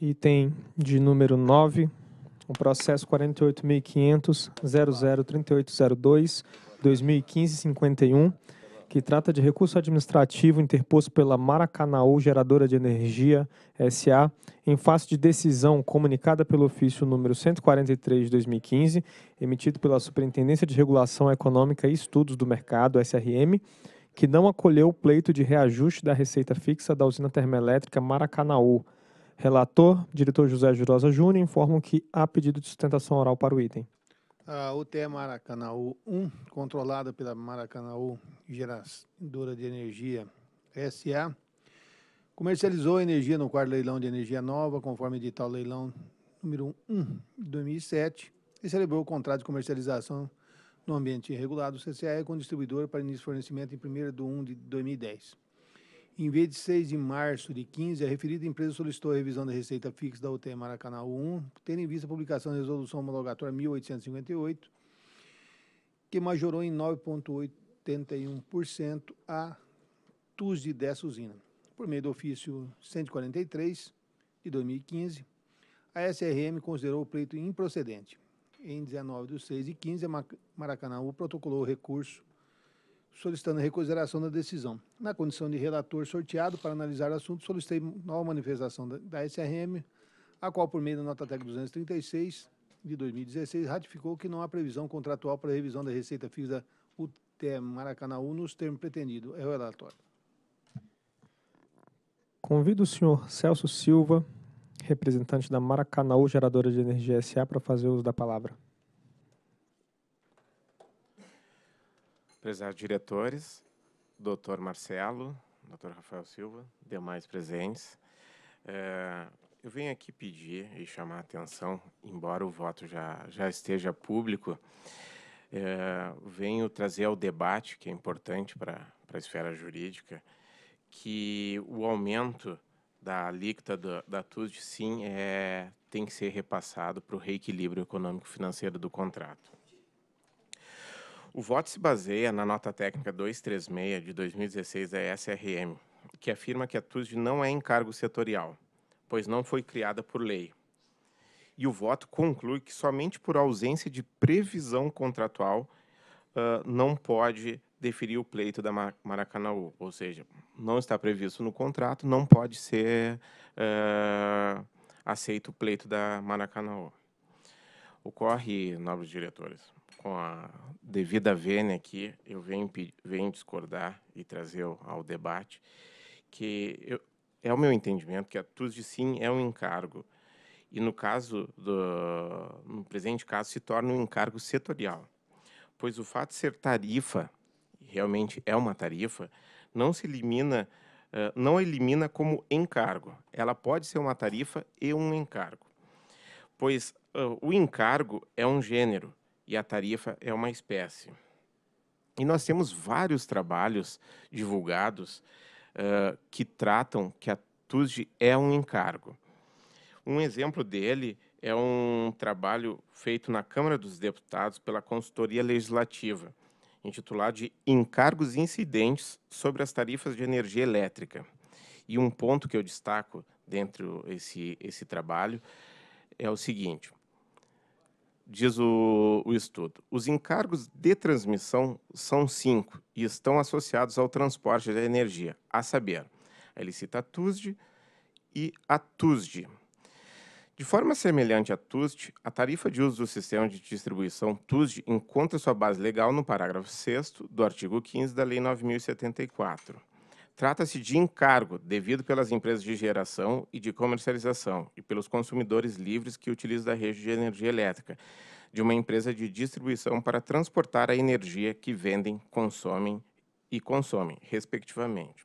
item de número 9, o processo 48.500.00.3802.2015.51, que trata de recurso administrativo interposto pela Maracanaú Geradora de Energia SA, em face de decisão comunicada pelo ofício número 143 de 2015, emitido pela Superintendência de Regulação Econômica e Estudos do Mercado, SRM, que não acolheu o pleito de reajuste da receita fixa da usina termoelétrica Maracanaú, Relator, diretor José Jurosa Júnior, informa que há pedido de sustentação oral para o item. A UTE Maracanaú 1, controlada pela Maracanaú Geradora de Energia SA, comercializou energia no quarto leilão de energia nova, conforme edital leilão número 1 de 2007, e celebrou o contrato de comercialização no ambiente regulado CCAE com distribuidor para início de fornecimento em 1 de 1 de 2010. Em vez de 6 de março de 15, a referida empresa solicitou a revisão da receita fixa da UTE Maracanã 1, tendo em vista a publicação da Resolução Homologatória 1858, que majorou em 9,81% a de dessa usina. Por meio do ofício 143 de 2015, a SRM considerou o pleito improcedente. Em 19 de 6 de 15, a Maracanã protocolou o recurso solicitando a reconsideração da decisão. Na condição de relator sorteado para analisar o assunto, solicitei nova manifestação da, SRM, a qual, por meio da nota técnica 236 de 2016, ratificou que não há previsão contratual para revisão da receita fixa UTE Maracanaú nos termos pretendidos. É o relatório. Convido o senhor Celso Silva, representante da Maracanaú Geradora de Energia SA, para fazer uso da palavra. Prezados diretores, doutor Marcelo, doutor Rafael Silva, demais presentes. É, eu venho aqui pedir e chamar a atenção, embora o voto já, já esteja público, é, venho trazer ao debate, que é importante para a esfera jurídica, que o aumento da alíquota do, da TUSD, sim, é, tem que ser repassado para o reequilíbrio econômico-financeiro do contrato. O voto se baseia na nota técnica 236 de 2016 da SRM, que afirma que a TUSD não é encargo setorial, pois não foi criada por lei. E o voto conclui que somente por ausência de previsão contratual uh, não pode deferir o pleito da Maracanã, Maracanãú, ou seja, não está previsto no contrato, não pode ser uh, aceito o pleito da Maracanãú. Ocorre, nobres diretores, com a devida vênia aqui, eu venho, venho discordar e trazer ao debate que eu, é o meu entendimento que a TUS de Sim é um encargo e no caso do no presente caso se torna um encargo setorial, pois o fato de ser tarifa realmente é uma tarifa não se elimina eh, não elimina como encargo. Ela pode ser uma tarifa e um encargo, pois o encargo é um gênero e a tarifa é uma espécie. E nós temos vários trabalhos divulgados uh, que tratam que a TUSD é um encargo. Um exemplo dele é um trabalho feito na Câmara dos Deputados pela Consultoria Legislativa, intitulado de Encargos Incidentes sobre as Tarifas de Energia Elétrica. E um ponto que eu destaco dentro esse esse trabalho é o seguinte: diz o, o estudo, os encargos de transmissão são cinco e estão associados ao transporte da energia, a saber, a cita a TUSD e a TUSD. De forma semelhante à TUSD, a tarifa de uso do sistema de distribuição TUSD encontra sua base legal no parágrafo 6 do artigo 15 da Lei 9074. Trata-se de encargo devido pelas empresas de geração e de comercialização e pelos consumidores livres que utilizam da rede de energia elétrica de uma empresa de distribuição para transportar a energia que vendem, consomem e consomem, respectivamente.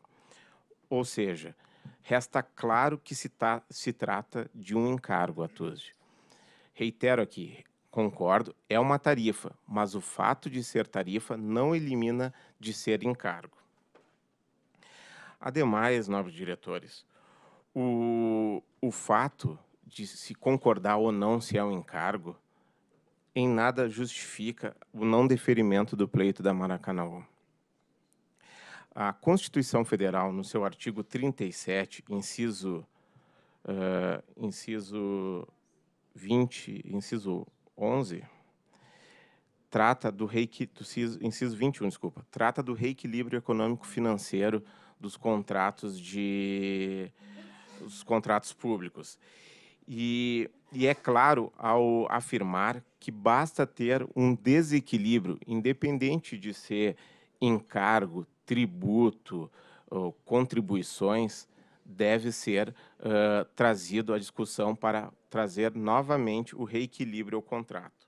Ou seja, resta claro que se, tá, se trata de um encargo, Atuzzi. Reitero aqui, concordo, é uma tarifa, mas o fato de ser tarifa não elimina de ser encargo a demais novos diretores. O, o fato de se concordar ou não se é um encargo em nada justifica o não deferimento do pleito da Maracanã. A Constituição Federal, no seu artigo 37, inciso, uh, inciso 20, inciso 11, trata do, do inciso 21, desculpa, trata do reequilíbrio econômico financeiro dos contratos de os contratos públicos. E, e é claro ao afirmar que basta ter um desequilíbrio, independente de ser encargo, tributo, contribuições, deve ser uh, trazido à discussão para trazer novamente o reequilíbrio ao contrato.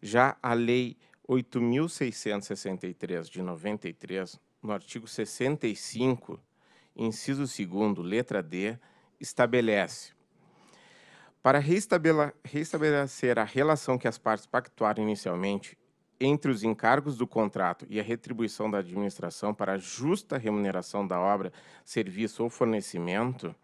Já a Lei 8.663 de 93 no artigo 65, inciso 2, letra D, estabelece. Para reestabelecer a relação que as partes pactuaram inicialmente entre os encargos do contrato e a retribuição da administração para a justa remuneração da obra, serviço ou fornecimento,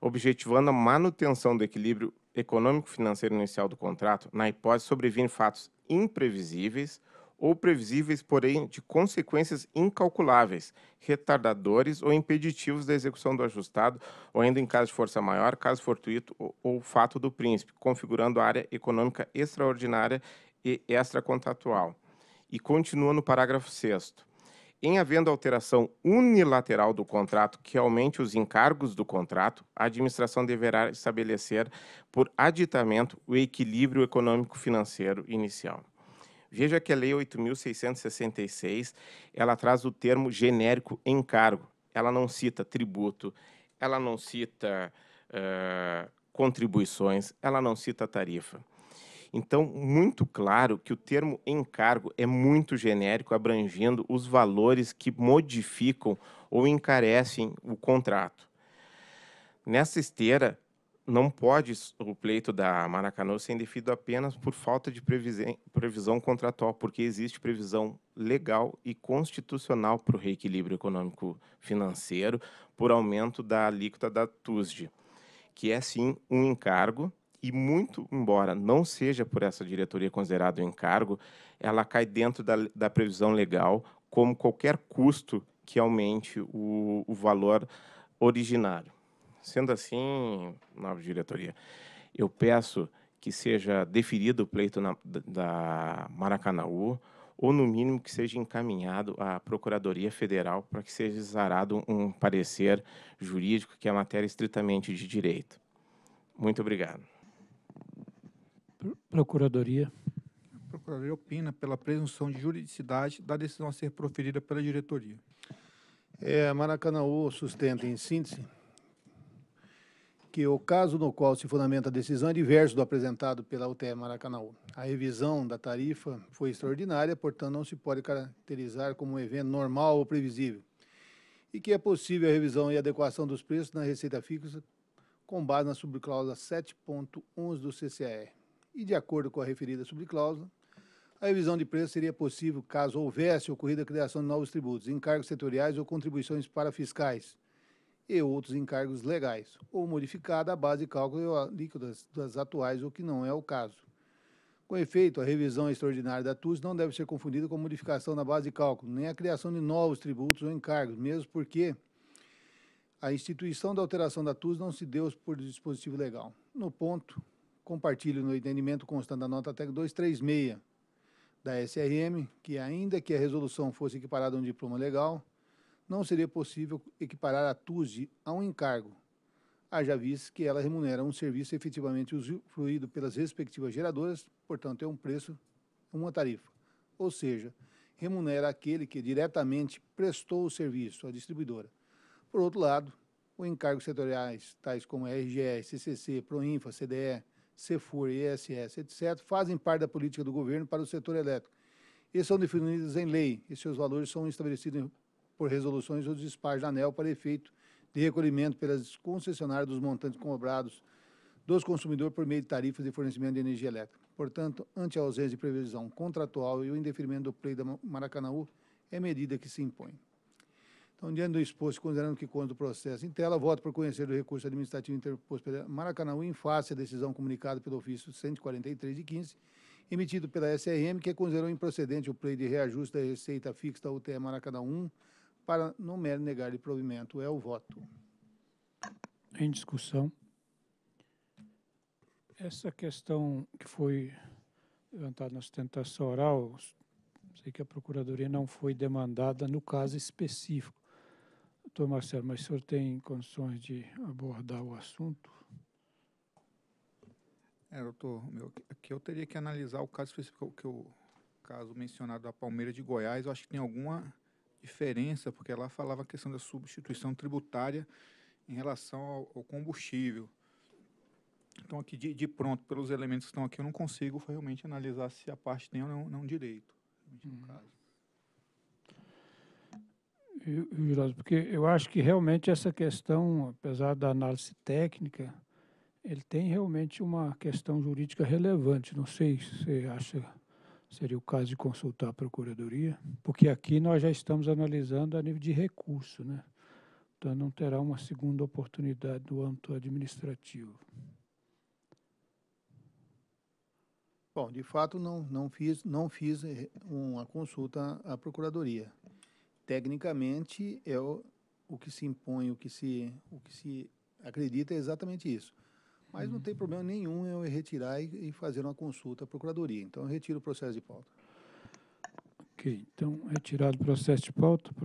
objetivando a manutenção do equilíbrio econômico-financeiro inicial do contrato, na hipótese sobrevir fatos imprevisíveis ou previsíveis, porém de consequências incalculáveis, retardadores ou impeditivos da execução do ajustado, ou ainda em caso de força maior, caso fortuito ou, ou fato do príncipe, configurando área econômica extraordinária e extracontratual. E continua no parágrafo 6 em havendo alteração unilateral do contrato que aumente os encargos do contrato, a administração deverá estabelecer por aditamento o equilíbrio econômico-financeiro inicial. Veja que a Lei 8.666, ela traz o termo genérico encargo. Ela não cita tributo, ela não cita uh, contribuições, ela não cita tarifa. Então, muito claro que o termo encargo é muito genérico, abrangendo os valores que modificam ou encarecem o contrato. Nessa esteira, não pode o pleito da Maracanã ser indeferido apenas por falta de previsão contratual, porque existe previsão legal e constitucional para o reequilíbrio econômico financeiro por aumento da alíquota da TUSD, que é sim um encargo e muito embora não seja por essa diretoria considerado um encargo, ela cai dentro da, da previsão legal como qualquer custo que aumente o, o valor originário. Sendo assim, nova diretoria, eu peço que seja deferido o pleito na, da Maracanaú, ou no mínimo que seja encaminhado à Procuradoria Federal para que seja zarado um parecer jurídico que é matéria estritamente de direito. Muito obrigado. Procuradoria. A Procuradoria opina pela presunção de juridicidade da decisão a ser proferida pela diretoria. É, Maracanaú sustenta em síntese que o caso no qual se fundamenta a decisão é diverso do apresentado pela UTE Maracanã. A revisão da tarifa foi extraordinária, portanto não se pode caracterizar como um evento normal ou previsível, e que é possível a revisão e adequação dos preços na receita fixa com base na subcláusula 7.11 do CCR. E de acordo com a referida subcláusula, a revisão de preço seria possível caso houvesse ocorrido a criação de novos tributos, encargos setoriais ou contribuições para fiscais, e outros encargos legais, ou modificada a base de cálculo líquida das atuais, o que não é o caso. Com efeito, a revisão extraordinária da TUS não deve ser confundida com a modificação da base de cálculo, nem a criação de novos tributos ou encargos, mesmo porque a instituição da alteração da TUS não se deu por dispositivo legal. No ponto, compartilho no entendimento constante da nota TEC 236 da SRM, que ainda que a resolução fosse equiparada a um diploma legal, não seria possível equiparar a Tuse a um encargo, haja visto que ela remunera um serviço efetivamente usufruído pelas respectivas geradoras, portanto, é um preço, uma tarifa. Ou seja, remunera aquele que diretamente prestou o serviço à distribuidora. Por outro lado, os encargos setoriais, tais como RGE, CCC, Proinfa, CDE, CEFUR, ISS, etc., fazem parte da política do governo para o setor elétrico. Esses são definidos em lei e seus valores são estabelecidos por resoluções ou disparo de anel para efeito de recolhimento pelas concessionárias dos montantes cobrados dos consumidores por meio de tarifas de fornecimento de energia elétrica. Portanto, ante a ausência de previsão contratual e o indeferimento do pleito da Maracanãú, é medida que se impõe. Então, diante do exposto, considerando que quanto do processo em tela, voto por conhecer o recurso administrativo interposto pela Maracanãú em face à decisão comunicada pelo ofício 143 de 15, emitido pela SRM, que considerou improcedente o pleito de reajuste da receita fixa da UTE Maracanã 1, para não mero negar-lhe provimento, é o voto. Em discussão, essa questão que foi levantada na sustentação oral, sei que a Procuradoria não foi demandada no caso específico. Doutor Marcelo, mas o senhor tem condições de abordar o assunto? É, doutor, meu, aqui eu teria que analisar o caso específico que o caso mencionado da Palmeira de Goiás, eu acho que tem alguma diferença, porque ela falava a questão da substituição tributária em relação ao, ao combustível. Então, aqui de, de, pronto, pelos elementos que estão aqui, eu não consigo realmente analisar se a parte tem ou não, não direito. Uhum. Eu, eu, porque eu acho que realmente essa questão, apesar da análise técnica, ele tem realmente uma questão jurídica relevante. Não sei se você acha Seria o caso de consultar a Procuradoria, porque aqui nós já estamos analisando a nível de recurso, né? Então não terá uma segunda oportunidade do âmbito administrativo. Bom, de fato não, não, fiz, não fiz eh, uma consulta à Procuradoria. Tecnicamente é o, o que se impõe, o que se, o que se acredita é exatamente isso. Mas não tem problema nenhum eu retirar e, e fazer uma consulta à Procuradoria. Então, eu retiro o processo de pauta. Ok, então, retirado o processo de pauta.